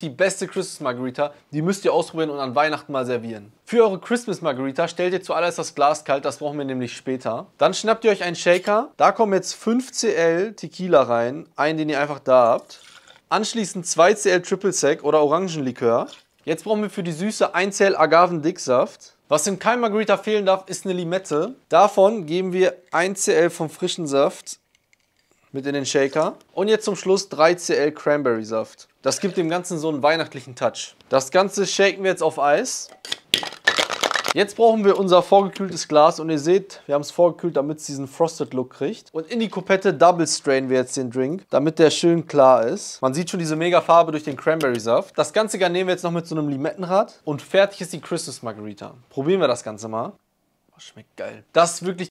die beste Christmas Margarita, die müsst ihr ausprobieren und an Weihnachten mal servieren. Für eure Christmas Margarita stellt ihr zuallererst das Glas kalt, das brauchen wir nämlich später. Dann schnappt ihr euch einen Shaker, da kommen jetzt 5 CL Tequila rein, einen den ihr einfach da habt. Anschließend 2 CL Triple Sec oder Orangenlikör. Jetzt brauchen wir für die Süße 1 CL Agavendicksaft. Was in keinem Margarita fehlen darf, ist eine Limette. Davon geben wir 1 CL vom frischen Saft mit in den Shaker. Und jetzt zum Schluss 3CL Cranberry Saft. Das gibt dem Ganzen so einen weihnachtlichen Touch. Das Ganze shaken wir jetzt auf Eis. Jetzt brauchen wir unser vorgekühltes Glas und ihr seht, wir haben es vorgekühlt, damit es diesen Frosted Look kriegt. Und in die Kupette Double Strain wir jetzt den Drink, damit der schön klar ist. Man sieht schon diese mega Farbe durch den Cranberry Saft. Das Ganze garnieren wir jetzt noch mit so einem Limettenrad und fertig ist die Christmas Margarita. Probieren wir das Ganze mal. Oh, schmeckt geil. Das ist wirklich